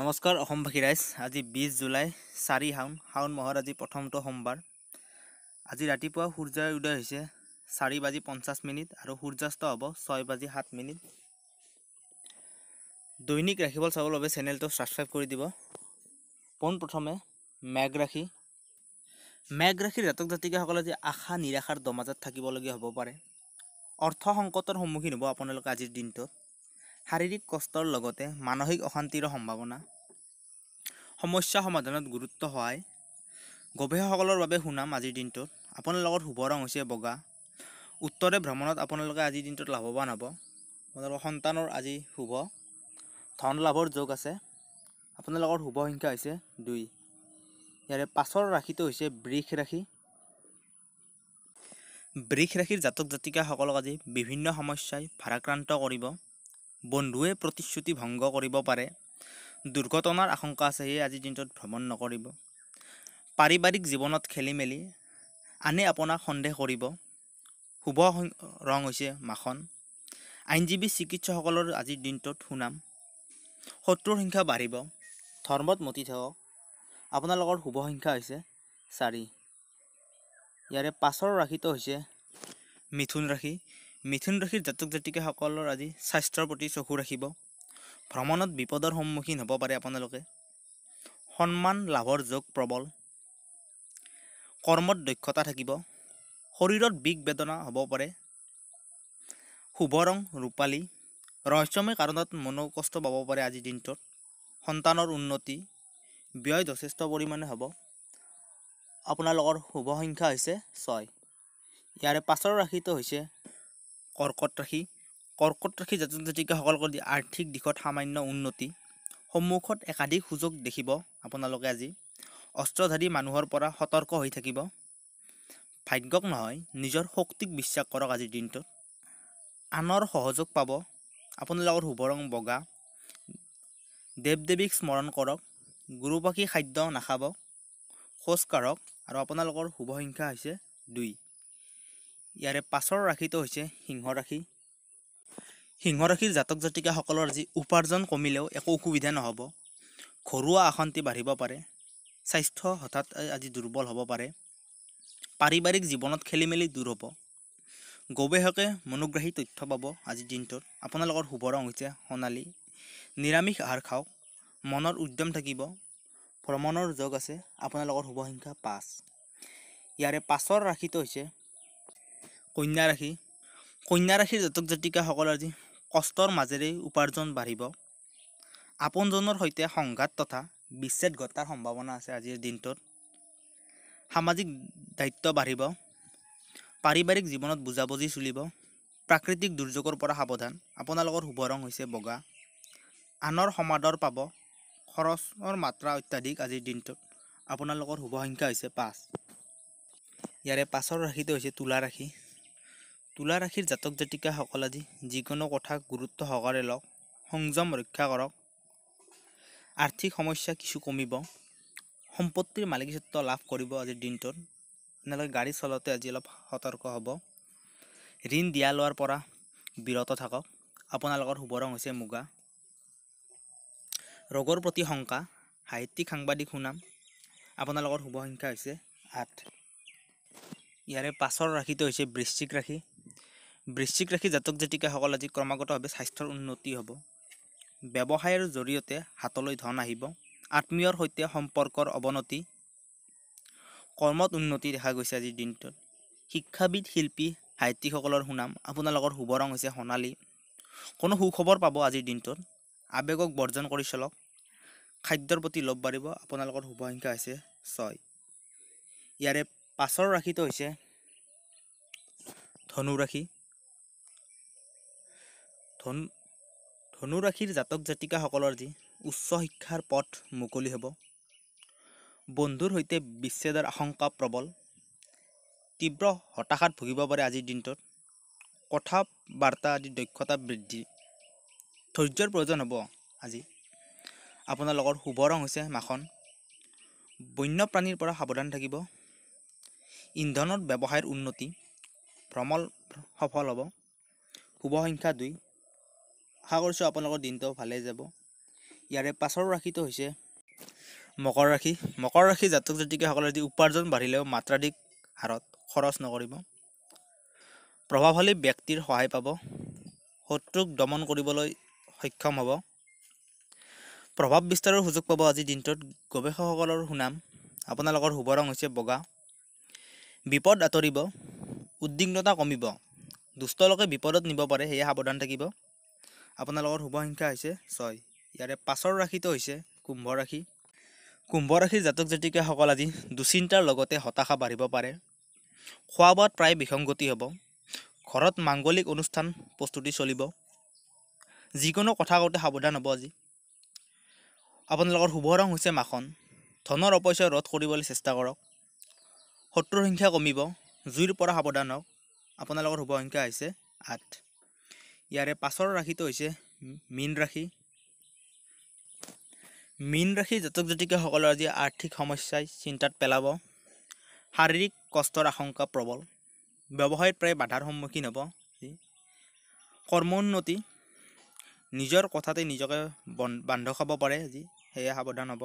নমস্কাৰ অসমবাসী ৰাইজ আজি বিছ জুলাই চাৰি শাওণ শাওণ মাহৰ আজি প্ৰথমটো সোমবাৰ আজি ৰাতিপুৱা সূৰ্যৰ উদয় হৈছে চাৰি বাজি পঞ্চাছ মিনিট আৰু সূৰ্যাস্ত হ'ব ছয় বাজি সাত মিনিট দৈনিক ৰাখিবল চাবৰ বাবে চেনেলটো ছাবস্ক্ৰাইব কৰি দিব পোনপ্ৰথমে মেঘ ৰাশি মেঘ ৰাশিৰ জাতক জাতিকাসকলে যে আশা নিৰাশাৰ দমাজাত থাকিবলগীয়া হ'ব পাৰে অৰ্থ সংকটৰ সন্মুখীন হ'ব আপোনালোকে আজিৰ দিনটোত শাৰীৰিক কষ্টৰ লগতে মানসিক অশান্তিৰ সম্ভাৱনা সমস্যা সমাধানত গুৰুত্ব সহায় গৱেষকসকলৰ বাবে শুনাম আজিৰ দিনটোত আপোনালোকৰ শুভ ৰং হৈছে বগা উত্তৰে ভ্ৰমণত আপোনালোকে আজিৰ দিনটোত লাভৱান হ'ব আপোনালোকৰ সন্তানৰ আজি শুভ ধন লাভৰ যোগ আছে আপোনালোকৰ শুভ সংখ্যা হৈছে দুই ইয়াৰে পাছৰ ৰাশিটো হৈছে বৃষ ৰাশি বৃষ ৰাশিৰ জাতক জাতিকাসকলক আজি বিভিন্ন সমস্যাই ভাৰাক্ৰান্ত কৰিব বন্ধুৱে প্ৰতিশ্ৰুতি ভংগ কৰিব পাৰে দুৰ্ঘটনাৰ আশংকা আছে সেয়ে আজিৰ দিনটোত ভ্ৰমণ নকৰিব পাৰিবাৰিক জীৱনত খেলি মেলি আনে আপোনাক সন্দেহ কৰিব শুভ ৰং হৈছে মাখন আইনজীৱী চিকিৎসকসকলৰ আজিৰ দিনটোত সুনাম শত্ৰুৰ সংখ্যা বাঢ়িব ধৰ্মত মতি থাকক আপোনালোকৰ শুভ সংখ্যা হৈছে চাৰি ইয়াৰে পাছৰ ৰাশিটো হৈছে মিথুন ৰাশি মিথুন ৰাশিৰ জাতক জাতিকাসকলৰ আজি স্বাস্থ্যৰ প্ৰতি চকু ৰাখিব ভ্ৰমণত বিপদৰ সন্মুখীন হ'ব পাৰে আপোনালোকে সন্মান লাভৰ যোগ প্ৰবল কৰ্মত দক্ষতা থাকিব শৰীৰত বিষ বেদনা হ'ব পাৰে শুভ ৰং ৰূপালী ৰহস্যময় কাৰণত মনো কষ্ট পাব পাৰে আজিৰ দিনটোত সন্তানৰ উন্নতি ব্যয় যথেষ্ট পৰিমাণে হ'ব আপোনালোকৰ শুভ সংখ্যা হৈছে ছয় ইয়াৰে পাছৰ ৰাশিটো হৈছে কৰ্কট ৰাশি কৰ্কট ৰাশি জাতক জাতিকাসকলক আৰ্থিক দিশত সামান্য উন্নতি সন্মুখত একাধিক সুযোগ দেখিব আপোনালোকে আজি অস্ত্ৰধাৰী মানুহৰ পৰা সতৰ্ক হৈ থাকিব ভাগ্যক নহয় নিজৰ শক্তিক বিশ্বাস কৰক আজিৰ দিনটোত আনৰ সহযোগ পাব আপোনালোকৰ শুভ ৰং বগা দেৱ দেৱীক স্মৰণ কৰক গুৰুপাখী খাদ্য নাখাব খোজ কাঢ়ক আৰু আপোনালোকৰ শুভ সংখ্যা হৈছে দুই ইয়াৰে পাছৰ ৰাশিটো হৈছে সিংহ ৰাশি সিংহ ৰাশিৰ জাতক জাতিকাসকলৰ আজি উপাৰ্জন কমিলেও একো অসুবিধা নহ'ব ঘৰুৱা অশান্তি বাঢ়িব পাৰে স্বাস্থ্য হঠাৎ আজি দুৰ্বল হ'ব পাৰে পাৰিবাৰিক জীৱনত খেলি মেলি দূৰ হ'ব গৱেষকে মনোগ্ৰাহী তথ্য পাব আজিৰ দিনটোত আপোনালোকৰ শুভ ৰং হৈছে সোণালী নিৰামিষ আহাৰ খাওক মনৰ উদ্যম থাকিব ভ্ৰমণৰ যোগ আছে আপোনালোকৰ শুভ সংখ্যা পাঁচ ইয়াৰে পাছৰ ৰাশিটো হৈছে কন্যা ৰাশি কন্যা ৰাশিৰ জাতক জাতিকাসকল আজি কষ্টৰ মাজেৰে উপাৰ্জন বাঢ়িব আপোনজনৰ সৈতে সংঘাত তথা বিচ্ছেদ ঘটাৰ সম্ভাৱনা আছে আজিৰ দিনটোত সামাজিক দায়িত্ব বাঢ়িব পাৰিবাৰিক জীৱনত বুজাবুজি চলিব প্ৰাকৃতিক দুৰ্যোগৰ পৰা সাৱধান আপোনালোকৰ শুভ ৰং হৈছে বগা আনৰ সমাদৰ পাব খৰচৰ মাত্ৰা অত্যাধিক আজিৰ দিনটোত আপোনালোকৰ শুভ সংখ্যা হৈছে পাঁচ ইয়াৰে পাছৰ ৰাশিটো হৈছে তোলা ৰাশি তুলা ৰাশিৰ জাতক জাতিকাসকল আজি যিকোনো কথা গুৰুত্ব সহকাৰে লওক সংযম ৰক্ষা কৰক আৰ্থিক সমস্যা কিছু কমিব সম্পত্তিৰ মালিকীস্বত্ব লাভ কৰিব আজিৰ দিনটোত আপোনালোকে গাড়ী চলাওঁতে আজি অলপ সতৰ্ক হ'ব ঋণ দিয়া লোৱাৰ পৰা বিৰত থাকক আপোনালোকৰ শুভ ৰং হৈছে মুগা ৰোগৰ প্ৰতি শংকা সাহিত্যিক সাংবাদিক সুনাম আপোনালোকৰ শুভ সংখ্যা হৈছে আঠ ইয়াৰে পাছৰ ৰাশিটো হৈছে বৃশ্চিক ৰাশি বৃশ্চিক ৰাশি জাতক জাতিকাসকল আজি ক্ৰমাগতভাৱে স্বাস্থ্যৰ উন্নতি হ'ব ব্যৱসায়ৰ জৰিয়তে হাতলৈ ধন আহিব আত্মীয়ৰ সৈতে সম্পৰ্কৰ অৱনতি কৰ্মত উন্নতি দেখা গৈছে আজিৰ দিনটোত শিক্ষাবিদ শিল্পী সাহিত্যিকসকলৰ সুনাম আপোনালোকৰ শুভ ৰং হৈছে সোণালী কোনো সুখবৰ পাব আজিৰ দিনটোত আৱেগক বৰ্জন কৰি চলক খাদ্যৰ প্ৰতি লোভ বাঢ়িব আপোনালোকৰ শুভ সংখ্যা হৈছে ছয় ইয়াৰে পাছৰ ৰাশিটো হৈছে ধনু ৰাশি ধন ধনুৰাশিৰ জাতক জাতিকাসকলৰ যি উচ্চ শিক্ষাৰ পথ মুকলি হ'ব বন্ধুৰ সৈতে বিচ্ছেদৰ আশংকা প্ৰবল তীব্ৰ হতাশাত ভুগিব পাৰে আজিৰ দিনটোত কথা বাৰ্তা আদি দক্ষতা বৃদ্ধি ধৈৰ্যৰ প্ৰয়োজন হ'ব আজি আপোনালোকৰ শুভ ৰং হৈছে মাখন বন্যপ্ৰাণীৰ পৰা সাৱধান থাকিব ইন্ধনৰ ব্যৱসায়ৰ উন্নতি ভ্ৰমণ সফল হ'ব শুভ সংখ্যা দুই আশা কৰিছোঁ আপোনালোকৰ দিনটো ভালেই যাব ইয়াৰে পাছৰ ৰাশিটো হৈছে মকৰ ৰাশি মকৰ ৰাশি জাতক জাতিকাসকলে যদি উপাৰ্জন বাঢ়িলেও মাত্ৰাধিক হাৰত খৰচ নকৰিব প্ৰভাৱশালী ব্যক্তিৰ সহায় পাব শত্ৰুক দমন কৰিবলৈ সক্ষম হ'ব প্ৰভাৱ বিস্তাৰৰ সুযোগ পাব আজিৰ দিনটোত গৱেষকসকলৰ সুনাম আপোনালোকৰ শুভ ৰং হৈছে বগা বিপদ আঁতৰিব উদ্বিগ্নতা কমিব দুষ্টলোকে বিপদত নিব পাৰে সেয়ে সাৱধান থাকিব আপোনালোকৰ শুভ সংখ্যা হৈছে ছয় ইয়াৰে পাছৰ ৰাশিটো হৈছে কুম্ভ ৰাশি কুম্ভ ৰাশিৰ জাতক জাতিকাসকল আজি দুচিন্তাৰ লগতে হতাশা বাঢ়িব পাৰে খোৱা বোৱাত প্ৰায় বিসংগতি হ'ব ঘৰত মাংগলিক অনুষ্ঠান প্ৰস্তুতি চলিব যিকোনো কথা কওঁতে সাৱধান হ'ব আজি আপোনালোকৰ শুভ ৰং হৈছে মাখন ধনৰ অপচয় ৰোধ কৰিবলৈ চেষ্টা কৰক শত্ৰুৰ সংখ্যা কমিব জুইৰ পৰা সাৱধান হওক আপোনালোকৰ শুভ সংখ্যা হৈছে আঠ ইয়াৰে পাছৰ ৰাশিটো হৈছে মীন ৰাশি মীন ৰাশি জাতক জাতিকাসকলৰ আজি আৰ্থিক সমস্যাই চিন্তাত পেলাব শাৰীৰিক কষ্টৰ আশংকা প্ৰবল ব্যৱসায়ত প্ৰায় বাধাৰ সন্মুখীন হ'ব কৰ্মোন্নতি নিজৰ কথাতে নিজকে বন বান্ধ খাব পাৰে আজি সেয়ে সাৱধান হ'ব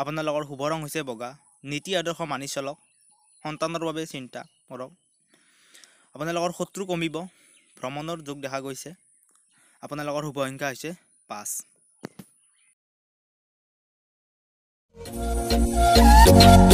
আপোনালোকৰ শুভ ৰং হৈছে বগা নীতি আদৰ্শ মানি চলক সন্তানৰ বাবে চিন্তা কৰক আপোনালোকৰ শত্ৰু কমিব ভ্ৰমণৰ যোগ দেখা গৈছে আপোনালোকৰ শুভ সংখ্যা হৈছে পাঁচ